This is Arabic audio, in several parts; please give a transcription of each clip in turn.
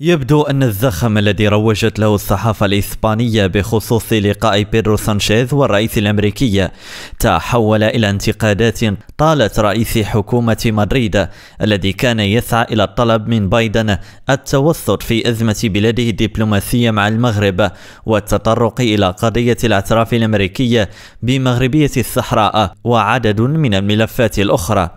يبدو أن الزخم الذي روجت له الصحافة الإسبانية بخصوص لقاء بيدرو سانشيز والرئيس الأمريكي تحول إلى انتقادات طالت رئيس حكومة مدريد الذي كان يسعى إلى الطلب من بايدن التوسط في أزمة بلاده الدبلوماسية مع المغرب والتطرق إلى قضية الاعتراف الأمريكي بمغربية الصحراء وعدد من الملفات الأخرى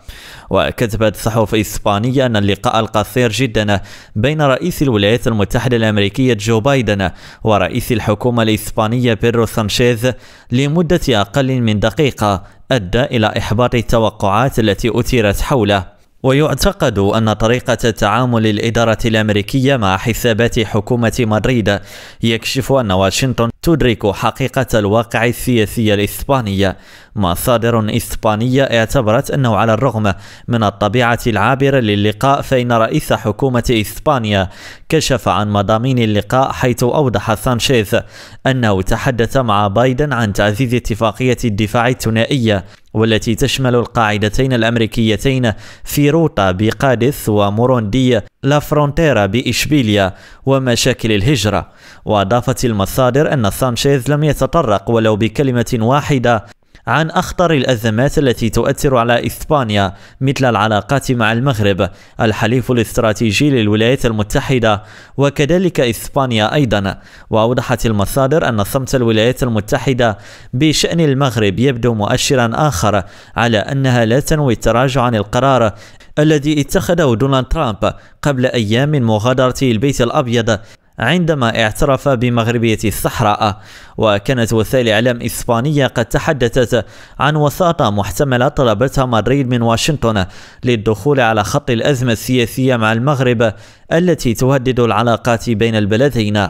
وكتبت صحف إسبانية أن اللقاء القصير جدا بين رئيس الولايات المتحدة الأمريكية جو بايدن ورئيس الحكومة الإسبانية بيرو سانشيز لمدة أقل من دقيقة أدى إلى إحباط التوقعات التي أثيرت حوله ويعتقد أن طريقة تعامل الإدارة الأمريكية مع حسابات حكومة مدريد يكشف أن واشنطن تدرك حقيقة الواقع السياسي الإسباني مصادر إسبانية اعتبرت أنه على الرغم من الطبيعة العابرة للقاء فإن رئيس حكومة إسبانيا كشف عن مضامين اللقاء حيث أوضح سانشيز أنه تحدث مع بايدن عن تعزيز اتفاقية الدفاع الثنائية والتي تشمل القاعدتين الأمريكيتين في روطا بقادس وموروندية لا فرونتيرا بإشبيليا ومشاكل الهجرة وأضافت المصادر أن سانشيز لم يتطرق ولو بكلمة واحدة عن أخطر الأزمات التي تؤثر على إسبانيا مثل العلاقات مع المغرب الحليف الاستراتيجي للولايات المتحدة وكذلك إسبانيا أيضا وأوضحت المصادر أن صمت الولايات المتحدة بشأن المغرب يبدو مؤشرا آخر على أنها لا تنوي التراجع عن القرار الذي اتخذه دونالد ترامب قبل أيام من مغادرته البيت الأبيض عندما اعترف بمغربية الصحراء وكانت وسائل إعلام إسبانية قد تحدثت عن وساطة محتملة طلبتها مدريد من واشنطن للدخول على خط الأزمة السياسية مع المغرب التي تهدد العلاقات بين البلدين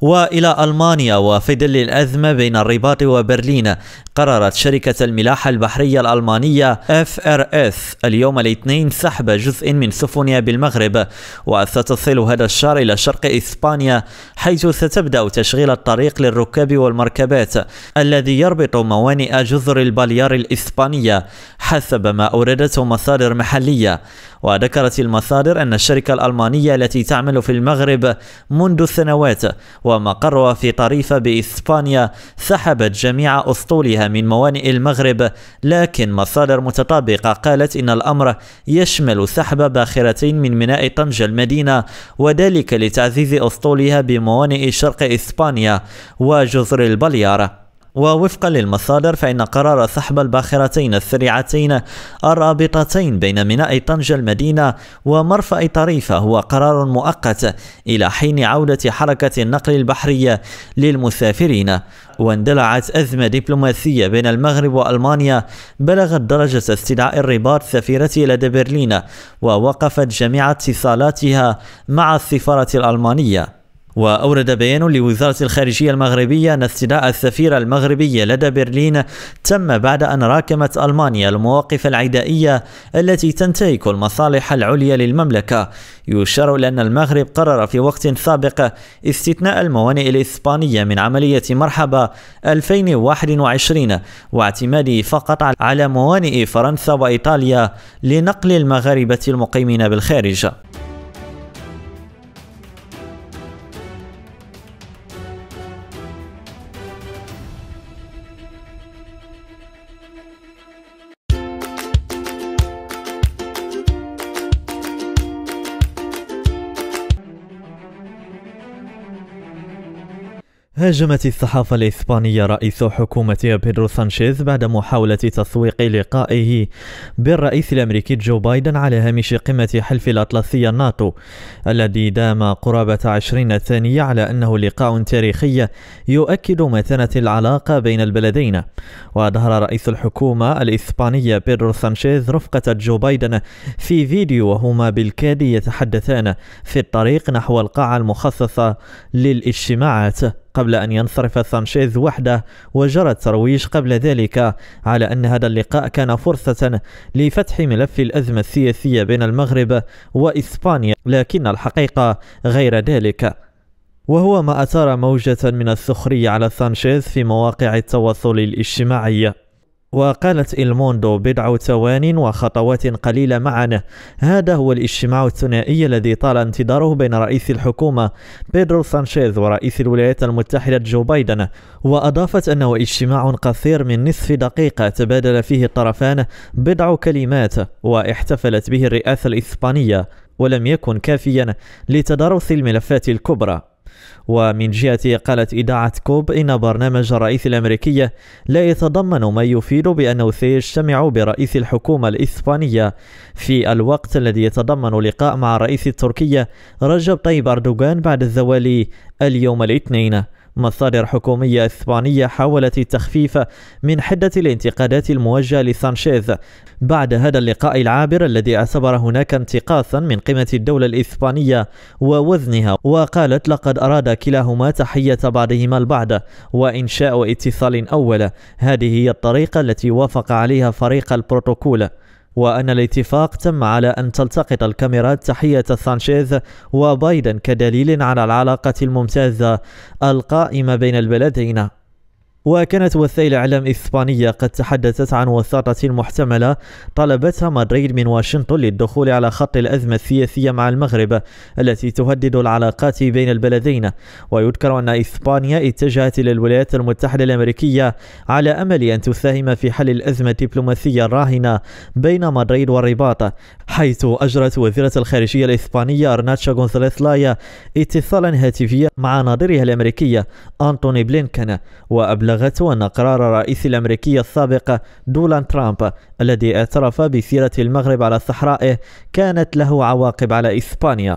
وإلى ألمانيا وفي ظل الأزمة بين الرباط وبرلين قررت شركة الملاحة البحرية الألمانية FRS اليوم الاثنين سحب جزء من سفنها بالمغرب وستصل هذا الشهر إلى شرق إسبانيا حيث ستبدأ تشغيل الطريق للركاب والمركبات الذي يربط موانئ جزر الباليار الإسبانية حسب ما أوردته مصادر محلية وذكرت المصادر أن الشركة الألمانية التي تعمل في المغرب منذ سنوات ومقرها في طريفة بإسبانيا سحبت جميع أسطولها من موانئ المغرب لكن مصادر متطابقة قالت إن الأمر يشمل سحب باخرتين من ميناء طنجة المدينة وذلك لتعزيز أسطولها بموانئ شرق إسبانيا وجزر البليار ووفقا للمصادر فإن قرار سحب الباخرتين السريعتين الرابطتين بين ميناء طنجة المدينة ومرفأ طريفة هو قرار مؤقت إلى حين عودة حركة النقل البحرية للمسافرين واندلعت أزمة دبلوماسية بين المغرب وألمانيا بلغت درجة استدعاء الرباط سفيرته لدى برلين ووقفت جميع اتصالاتها مع السفارة الألمانية وأورد بيان لوزارة الخارجية المغربية أن استدعاء السفير المغربي لدى برلين تم بعد أن راكمت ألمانيا المواقف العدائية التي تنتهك المصالح العليا للمملكة يشار إلى أن المغرب قرر في وقت سابق استثناء الموانئ الإسبانية من عملية مرحبا 2021 واعتماده فقط على موانئ فرنسا وإيطاليا لنقل المغاربة المقيمين بالخارج هاجمت الصحافة الإسبانية رئيس حكومة بيدرو سانشيز بعد محاولة تسويق لقائه بالرئيس الأمريكي جو بايدن على هامش قمة حلف الأطلسي الناتو الذي دام قرابة عشرين ثانية على أنه لقاء تاريخي يؤكد متانة العلاقة بين البلدين وأظهر رئيس الحكومة الإسبانية بيدرو سانشيز رفقة جو بايدن في فيديو وهما بالكاد يتحدثان في الطريق نحو القاعة المخصصة للاجتماعات قبل أن ينصرف سانشيز وحده وجرى الترويج قبل ذلك على أن هذا اللقاء كان فرصة لفتح ملف الأزمة السياسية بين المغرب وإسبانيا لكن الحقيقة غير ذلك وهو ما أثار موجة من السخرية على سانشيز في مواقع التواصل الاجتماعي وقالت إلموندو بضع ثوان وخطوات قليلة معا هذا هو الاجتماع الثنائي الذي طال انتظاره بين رئيس الحكومة بيدرو سانشيز ورئيس الولايات المتحدة جو بايدن وأضافت أنه اجتماع قصير من نصف دقيقة تبادل فيه الطرفان بضع كلمات واحتفلت به الرئاسة الإسبانية ولم يكن كافيا لتدارس الملفات الكبرى ومن جهته قالت إذاعة كوب إن برنامج الرئيس الأمريكي لا يتضمن ما يفيد بأنه سيجتمع برئيس الحكومة الإسبانية في الوقت الذي يتضمن لقاء مع الرئيس التركي رجب طيب أردوغان بعد الزوال اليوم الاثنين مصادر حكومية إسبانية حاولت التخفيف من حدة الانتقادات الموجهة لسانشيز بعد هذا اللقاء العابر الذي اعتبر هناك انتقاصا من قيمة الدولة الإسبانية ووزنها وقالت لقد أراد كلاهما تحية بعضهما البعض وإنشاء اتصال أول هذه هي الطريقة التي وافق عليها فريق البروتوكول وأن الاتفاق تم على أن تلتقط الكاميرات تحية سانشيز وبايدن كدليل على العلاقة الممتازة القائمة بين البلدين وكانت وسائل إعلام إسبانية قد تحدثت عن وساطة محتملة طلبتها مدريد من واشنطن للدخول على خط الأزمة السياسية مع المغرب التي تهدد العلاقات بين البلدين ويذكر أن إسبانيا اتجهت إلى الولايات المتحدة الأمريكية على أمل أن تساهم في حل الأزمة الدبلوماسية الراهنة بين مدريد والرباط حيث أجرت وزيرة الخارجية الإسبانية أرناتشا غونزاليس لايا اتصالا هاتفيا مع ناظرها الأمريكية أنتوني بلينكن وأبلغ أبلغت أن قرار الرئيس الأمريكي السابق دونالد ترامب الذي اعترف بسيرة المغرب على صحرائه كانت له عواقب على إسبانيا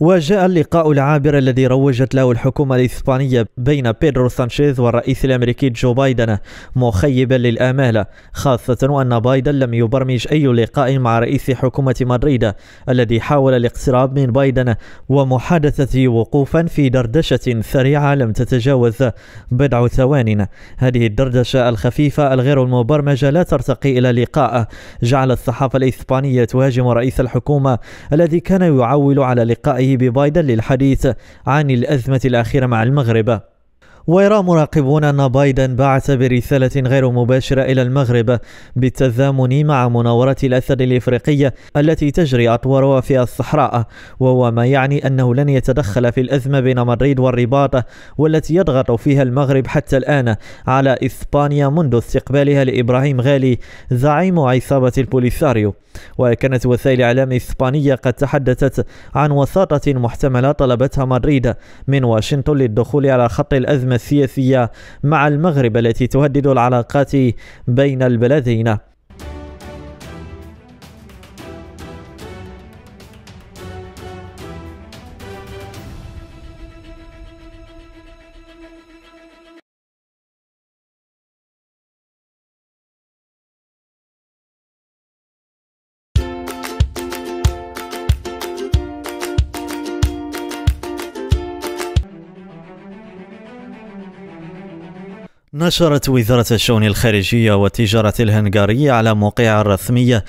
وجاء اللقاء العابر الذي روجت له الحكومة الإسبانية بين بيدرو سانشيز والرئيس الأمريكي جو بايدن مخيبا للأمال خاصة وأن بايدن لم يبرمج أي لقاء مع رئيس حكومة مدريد الذي حاول الاقتراب من بايدن ومحادثته وقوفا في دردشة سريعة لم تتجاوز بضع ثوان هذه الدردشة الخفيفة الغير المبرمجة لا ترتقي إلى لقاء جعل الصحافة الإسبانية تهاجم رئيس الحكومة الذي كان يعول على لقاء لقائه ببايدن للحديث عن الأزمة الأخيرة مع المغرب ويرى مراقبون أن بايدن بعث برسالة غير مباشرة إلى المغرب بالتزامن مع مناورة الأسد الإفريقية التي تجري أطوارها في الصحراء وهو ما يعني أنه لن يتدخل في الأزمة بين مدريد والرباط والتي يضغط فيها المغرب حتى الآن على إسبانيا منذ استقبالها لإبراهيم غالي زعيم عصابة البوليساريو وكانت وسائل إعلام إسبانية قد تحدثت عن وساطة محتملة طلبتها مدريد من واشنطن للدخول على خط الأزمة السياسية مع المغرب التي تهدد العلاقات بين البلدين نشرت وزارة الشؤون الخارجية والتجارة الهنغارية على موقعها الرسمي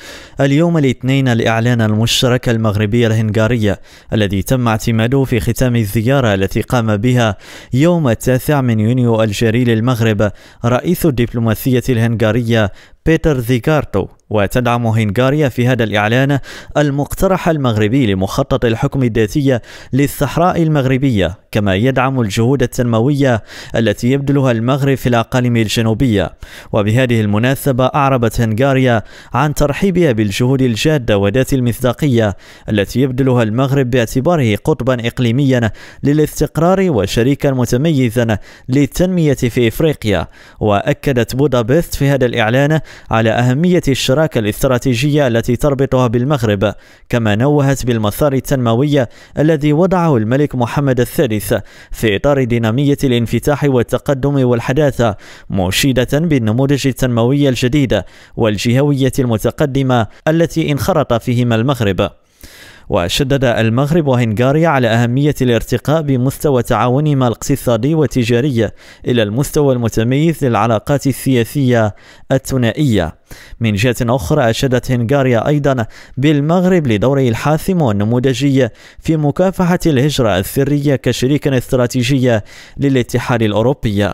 اليوم الاثنين الإعلان المشترك المغربي الهنغاري الذي تم اعتماده في ختام الزيارة التي قام بها يوم التاسع من يونيو الجاري للمغرب رئيس الدبلوماسية الهنغارية بيتر زيغارتو وتدعم هنغاريا في هذا الإعلان المقترح المغربي لمخطط الحكم الذاتي للصحراء المغربية كما يدعم الجهود التنموية التي يبذلها المغرب في الأقاليم الجنوبية وبهذه المناسبة أعربت هنغاريا عن ترحيبها بالجهود الجادة وذات المصداقية التي يبذلها المغرب باعتباره قطبا إقليميا للاستقرار وشريكا متميزا للتنمية في إفريقيا وأكدت بودابست في هذا الإعلان على أهمية الشرق الاشتراك الاستراتيجية التي تربطها بالمغرب كما نوهت بالمسار التنموي الذي وضعه الملك محمد الثالث في إطار دينامية الانفتاح والتقدم والحداثة مشيدة بالنموذج التنموي الجديد والجهوية المتقدمة التي انخرط فيهما المغرب وشدد المغرب وهنغاريا على أهمية الارتقاء بمستوى تعاونهما الاقتصادي والتجاري إلى المستوى المتميز للعلاقات السياسية الثنائية من جهة أخرى أشادت هنغاريا أيضا بالمغرب لدوره الحاسم والنموذجي في مكافحة الهجرة السرية كشريك استراتيجي للاتحاد الأوروبي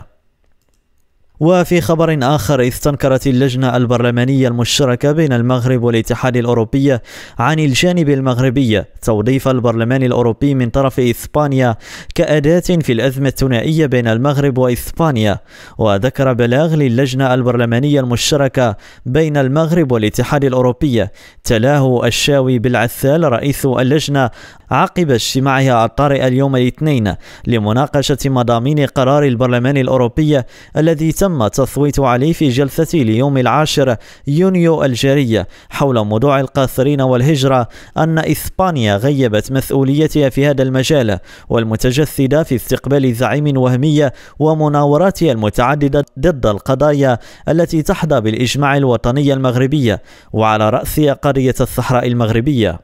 وفي خبر آخر استنكرت اللجنة البرلمانية المشتركة بين المغرب والاتحاد الأوروبي عن الجانب المغربي توظيف البرلمان الأوروبي من طرف إسبانيا كأداة في الأزمة الثنائية بين المغرب وإسبانيا وذكر بلاغ للجنة البرلمانية المشتركة بين المغرب والاتحاد الأوروبي تلاه الشاوي بالعثال رئيس اللجنة عقب اجتماعها الطارئ اليوم الاثنين لمناقشة مضامين قرار البرلمان الأوروبي الذي تم تم التصويت عليه في جلسة ليوم العاشر يونيو الجارية حول موضوع القاصرين والهجرة أن إسبانيا غيبت مسؤوليتها في هذا المجال والمتجسدة في استقبال زعيم وهمية ومناوراتها المتعددة ضد القضايا التي تحظى بالإجماع الوطني المغربي وعلى رأسها قضية الصحراء المغربية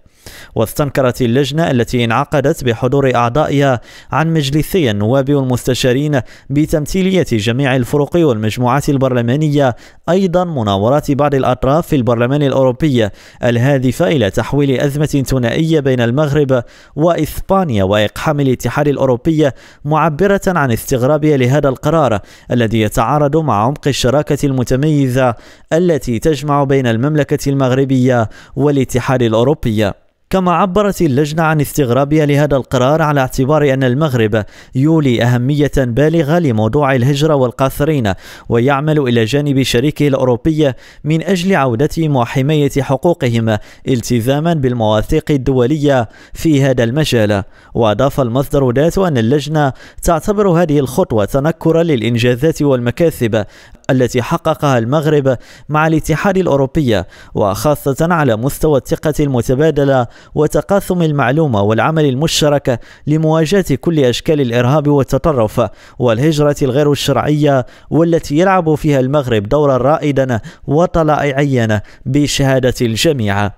واستنكرت اللجنة التي انعقدت بحضور أعضائها عن مجلسي النواب والمستشارين بتمثيلية جميع الفرق والمجموعات البرلمانية أيضا مناورات بعض الأطراف في البرلمان الأوروبي الهادفة إلى تحويل أزمة ثنائية بين المغرب وإسبانيا وإقحام الاتحاد الأوروبي معبرة عن استغرابها لهذا القرار الذي يتعارض مع عمق الشراكة المتميزة التي تجمع بين المملكة المغربية والاتحاد الأوروبي كما عبرت اللجنة عن استغرابها لهذا القرار على اعتبار أن المغرب يولي أهمية بالغة لموضوع الهجرة والقاثرين ويعمل إلى جانب شريكه الأوروبي من أجل عودتهم وحماية حقوقهم التزاما بالمواثيق الدولية في هذا المجال وأضاف المصدر ذات أن اللجنة تعتبر هذه الخطوة تنكرا للإنجازات والمكاسب التي حققها المغرب مع الاتحاد الأوروبي وخاصة على مستوى الثقة المتبادلة وتقاثم المعلومة والعمل المشترك لمواجهة كل أشكال الإرهاب والتطرف والهجرة الغير الشرعية والتي يلعب فيها المغرب دورا رائدا وطلائعيا بشهادة الجميع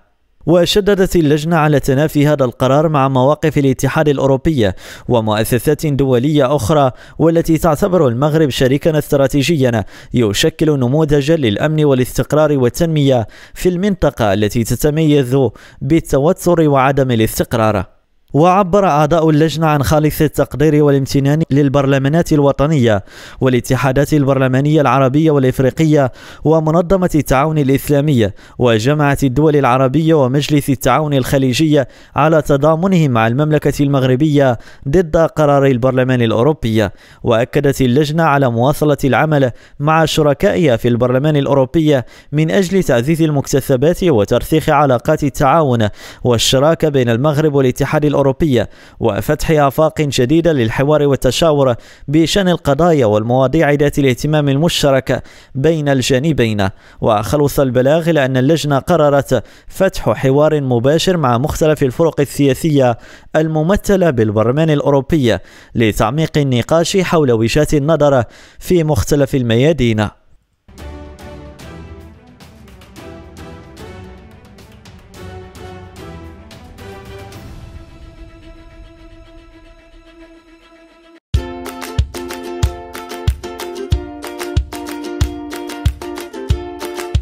وشددت اللجنة على تنافي هذا القرار مع مواقف الاتحاد الأوروبي ومؤسسات دولية أخرى والتي تعتبر المغرب شريكا استراتيجيا يشكل نموذجا للأمن والاستقرار والتنمية في المنطقة التي تتميز بالتوتر وعدم الاستقرار وعبر أعضاء اللجنة عن خالص التقدير والامتنان للبرلمانات الوطنية والاتحادات البرلمانية العربية والإفريقية ومنظمة التعاون الإسلامية وجامعة الدول العربية ومجلس التعاون الخليجية على تضامنهم مع المملكة المغربية ضد قرار البرلمان الأوروبي وأكدت اللجنة على مواصلة العمل مع شركائها في البرلمان الأوروبي من أجل تعزيز المكتسبات وترسيخ علاقات التعاون والشراكة بين المغرب والاتحاد الأوروبي الأوروبية وفتح آفاق جديدة للحوار والتشاور بشأن القضايا والمواضيع ذات الاهتمام المشترك بين الجانبين وخلص البلاغ إلى أن اللجنة قررت فتح حوار مباشر مع مختلف الفرق السياسية الممثلة بالبرلمان الأوروبي لتعميق النقاش حول وجهات النظر في مختلف الميادين